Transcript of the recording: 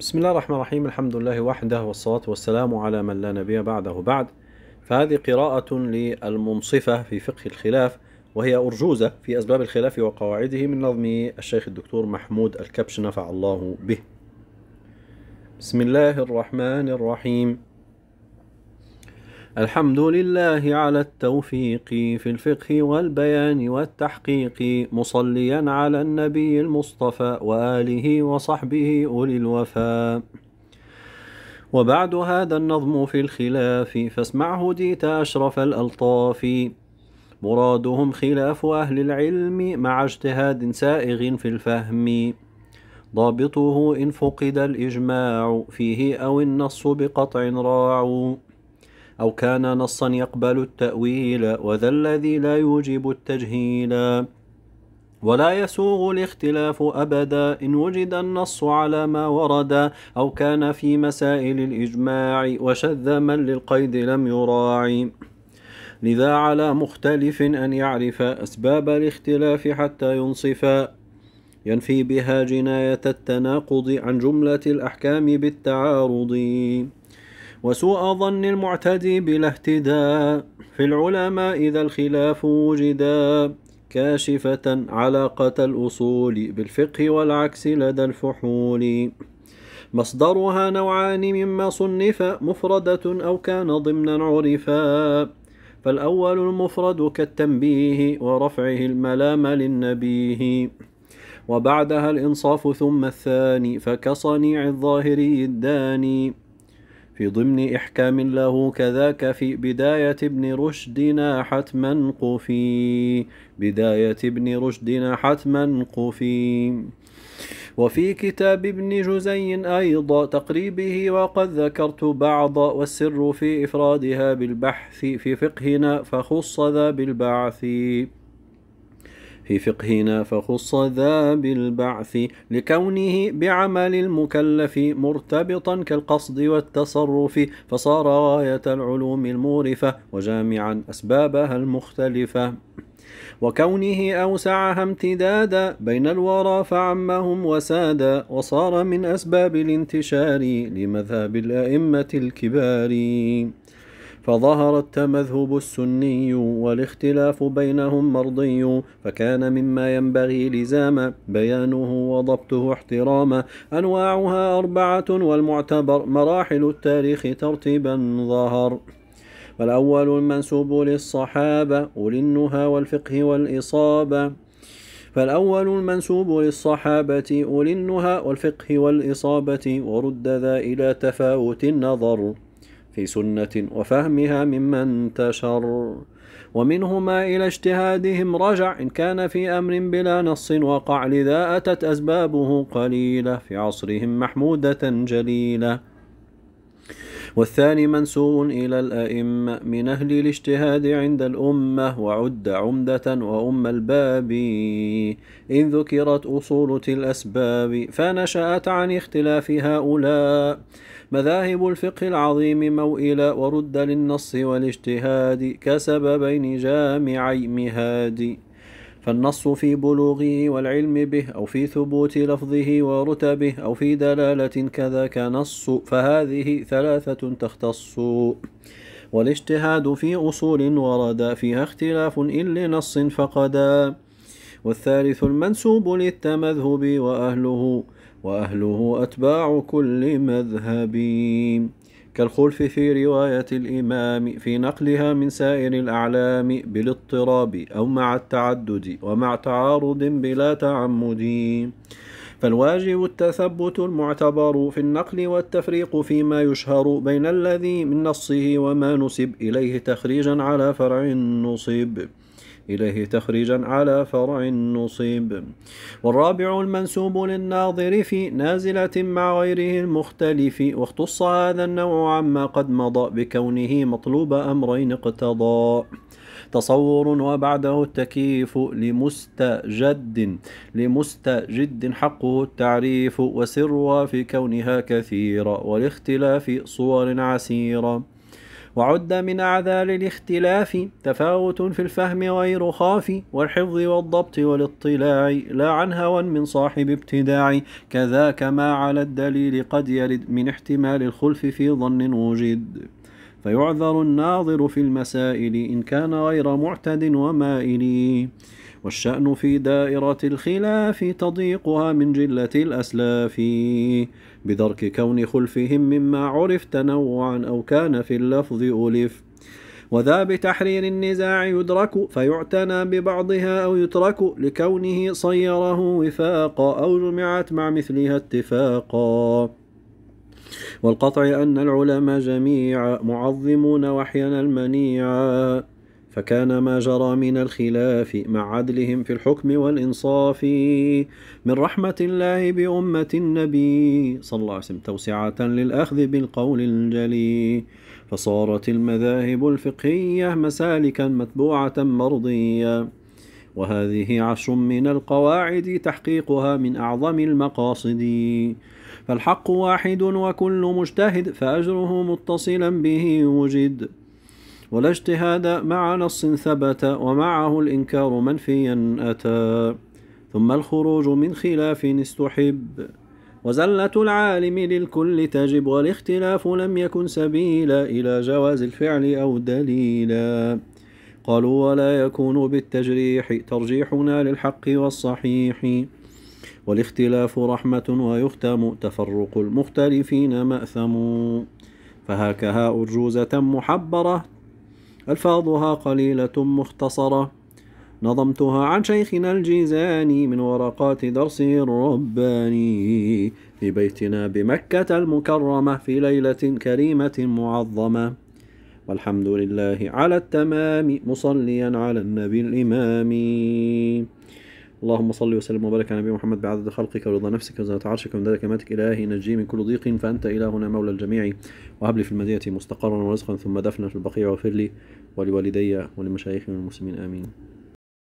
بسم الله الرحمن الرحيم الحمد لله وحده والصلاة والسلام على من لا نبي بعده بعد فهذه قراءة للمنصفة في فقه الخلاف وهي أرجوزة في أسباب الخلاف وقواعده من نظم الشيخ الدكتور محمود الكبش نفع الله به بسم الله الرحمن الرحيم الحمد لله على التوفيق في الفقه والبيان والتحقيق مصليا على النبي المصطفى وآله وصحبه أولي الوفاء وبعد هذا النظم في الخلاف فاسمع هديت أشرف الألطاف مرادهم خلاف أهل العلم مع اجتهاد سائغ في الفهم ضابطه إن فقد الإجماع فيه أو النص بقطع راع أو كان نصا يقبل التأويل وذا الذي لا يوجب التجهيل ولا يسوغ الاختلاف أبدا إن وجد النص على ما ورد أو كان في مسائل الإجماع وشذ من للقيد لم يراعي لذا على مختلف أن يعرف أسباب الاختلاف حتى ينصف ينفي بها جناية التناقض عن جملة الأحكام بالتعارض وسوء ظن المعتدي بلا اهتداء في العلماء إذا الخلاف وجدا كاشفة علاقة الأصول بالفقه والعكس لدى الفحول مصدرها نوعان مما صنف مفردة أو كان ضمنا عرفا فالأول المفرد كالتنبيه ورفعه الملام للنبيه وبعدها الإنصاف ثم الثاني فكصنيع الظاهري الداني في ضمن إحكام له كذاك في بداية ابن رشدنا حتما قفي بداية ابن رشدنا حتما قفي وفي كتاب ابن جزي أيضا تقريبه وقد ذكرت بعض والسر في إفرادها بالبحث في فقهنا فخص ذا بالبعث في فقهنا فخص ذا بالبعث لكونه بعمل المكلف مرتبطا كالقصد والتصرف فصار غاية العلوم المورفة وجامعا أسبابها المختلفة وكونه أوسعها امتدادا بين الورى فعمهم وسادا وصار من أسباب الانتشار لمذهب الأئمة الكبار فظهر التمذهب السني والاختلاف بينهم مرضي فكان مما ينبغي لزاما بيانه وضبطه احتراما أنواعها أربعة والمعتبر مراحل التاريخ ترتيبا ظهر فالأول المنسوب للصحابة أولي النهى والفقه والإصابة فالأول المنسوب للصحابة أولي النهى والفقه والإصابة ورد ذا إلى تفاوت النظر في سنة وفهمها مما انتشر ومنهما إلى اجتهادهم رجع إن كان في أمر بلا نص وقع لذا أتت أسبابه قليلة في عصرهم محمودة جليلة والثاني منسوب إلى الأئمة من أهل الاجتهاد عند الأمة وعد عمدة وأم الباب إن ذكرت أصول الأسباب فنشأت عن اختلاف هؤلاء مذاهب الفقه العظيم موئلا ورد للنص والاجتهاد كسببين جامعي مهاد فالنص في بلوغه والعلم به أو في ثبوت لفظه ورتبه أو في دلالة كذا كنص فهذه ثلاثة تختص والاجتهاد في أصول ورد فيها اختلاف إن لنص فقدا والثالث المنسوب للتمذهب وأهله وأهله أتباع كل مذهب كالخلف في رواية الإمام في نقلها من سائر الأعلام بالاضطراب أو مع التعدد ومع تعارض بلا تعمد فالواجب التثبت المعتبر في النقل والتفريق فيما يشهر بين الذي من نصه وما نسب إليه تخريجا على فرع نصب إليه تخريجا على فرع نصيب والرابع المنسوب للناظر في نازلة مع غيره المختلف واختص هذا النوع عما قد مضى بكونه مطلوب أمرين اقتضى تصور وبعده التكييف لمستجد لمستجد حقه التعريف وسرها في كونها كثيرة والاختلاف صور عسيرة وعد من أعذار الاختلاف تفاوت في الفهم غير خاف والحفظ والضبط والاطلاع لا عن هوى من صاحب ابتداع كذاك ما على الدليل قد يلد من احتمال الخلف في ظن وجد فيعذر الناظر في المسائل إن كان غير معتد ومائل والشأن في دائرة الخلاف تضيقها من جلة الأسلاف بدرك كون خلفهم مما عرف تنوعا أو كان في اللفظ ألف وذا بتحرير النزاع يدرك فيعتنى ببعضها أو يترك لكونه صيره وفاقا أو جمعت مع مثلها اتفاقا والقطع أن العلماء جميعا معظمون وحينا المنيعا فكان ما جرى من الخلاف مع عدلهم في الحكم والإنصاف من رحمة الله بأمة النبي صلى الله عليه وسلم توسعة للأخذ بالقول الجلي فصارت المذاهب الفقهية مسالكا متبوعة مرضية وهذه عشر من القواعد تحقيقها من أعظم المقاصد فالحق واحد وكل مجتهد فأجره متصلا به وجد ولا اجتهاد مع نص ثبت ومعه الإنكار منفيا أتى ثم الخروج من خلاف استحب وزلة العالم للكل تجب والاختلاف لم يكن سبيلا إلى جواز الفعل أو دليلا قالوا ولا يكون بالتجريح ترجيحنا للحق والصحيح والاختلاف رحمة ويختم تفرق المختلفين مأثم فهكها أرجوزة محبرة ألفاظها قليلة مختصرة نظمتها عن شيخنا الجيزاني من ورقات درسه الرباني في بيتنا بمكة المكرمة في ليلة كريمة معظمة والحمد لله على التمام مصليا على النبي الإمام اللهم صل وسلم وبارك على نبينا محمد بعدد خلقك ورضا نفسك وزنة عرشك ذلك ماتك إلهي نجي من كل ضيق فأنت إلهنا مولى الجميع وهب لي في المدينة مستقرا ورزقا ثم دفنا في البقيع واغفر لي ولوالدي ولمشايخنا المسلمين آمين